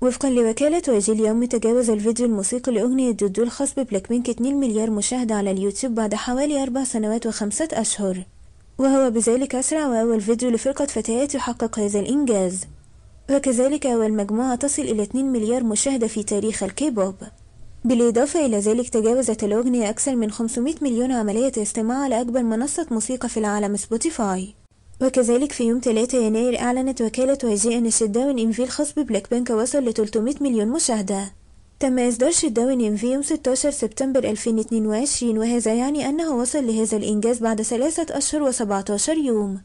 وفقا لوكالة ويجي اليوم تجاوز الفيديو الموسيقي لأغنية دودو الخاص ببلاك بينك 2 مليار مشاهدة على اليوتيوب بعد حوالي أربع سنوات وخمسة أشهر وهو بذلك أسرع وأول فيديو لفرقة فتيات يحقق هذا الإنجاز وكذلك أول مجموعة تصل إلى 2 مليار مشاهدة في تاريخ الكيبوب بالإضافة إلى ذلك تجاوزت الأغنية أكثر من 500 مليون عملية استماع على أكبر منصة موسيقى في العالم سبوتيفاي وكذلك في يوم 3 يناير أعلنت وكالة أن الشداون إن في الخاص ببلاك بانك وصل ل 300 مليون مشاهدة تم إصدار شداون إن في يوم 16 سبتمبر 2022 وهذا يعني أنه وصل لهذا الإنجاز بعد ثلاثة أشهر و17 يوم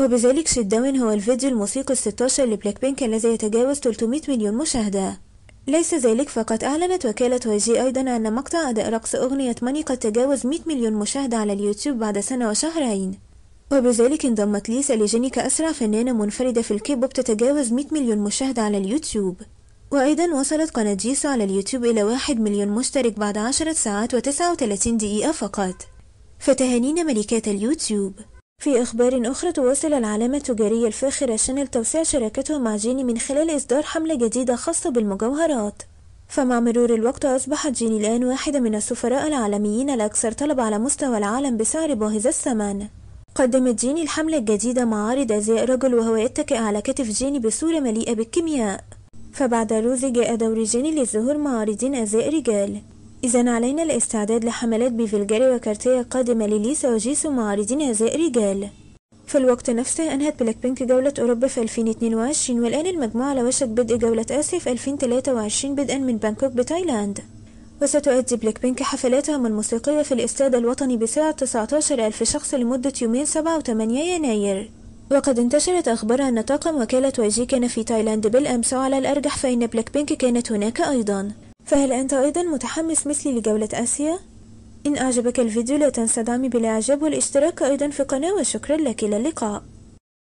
وبذلك شداون هو الفيديو الموسيقي 16 لبلاك بانك الذي يتجاوز 300 مليون مشاهدة ليس ذلك فقط أعلنت وكالة ويجي أيضا أن مقطع أداء رقص أغنية ماني قد تجاوز 100 مليون مشاهدة على اليوتيوب بعد سنة وشهرين وبذلك انضمت ليسا لجيني كأسرع فنانة منفردة في الكيبوب تتجاوز 100 مليون مشاهدة على اليوتيوب وأيضا وصلت قناة جيسو على اليوتيوب إلى واحد مليون مشترك بعد عشرة ساعات وتسعة 39 دقيقة فقط فتهانينا ملكات اليوتيوب في أخبار أخرى تواصل العلامة التجارية الفاخرة شانل توسيع شراكته مع جيني من خلال إصدار حملة جديدة خاصة بالمجوهرات فمع مرور الوقت أصبحت جيني الآن واحدة من السفراء العالميين الأكثر طلب على مستوى العالم بسعر باهظ الثمن قدمت جيني الحملة الجديدة معارض أزياء رجل وهو يتكئ على كتف جيني بصورة مليئة بالكيمياء فبعد روزي جاء دور جيني للظهور معارضين أزياء رجال إذا علينا الاستعداد لحملات بيفلجاري وكارتيا قادمة لليسا وجيسو معارضين أزياء رجال في الوقت نفسه أنهت بلاك بينك جولة أوروبا في 2022 والآن المجموعة على وشك بدء جولة آسيا في 2023 بدءا من بانكوك بتايلاند وستؤدي بلاك بينك حفلاتهم الموسيقية في الاستاد الوطني بسعة 19 ألف شخص لمدة يومين 7 و 8 يناير وقد انتشرت أخبار أن طاقم وكالة واجي كان في تايلاند بالأمس وعلى الأرجح فإن بلاك بينك كانت هناك أيضا فهل أنت أيضا متحمس مثلي لجولة آسيا؟ إن أعجبك الفيديو لا تنسى دعمي بالإعجاب والاشتراك أيضا في القناة وشكرا لك إلى اللقاء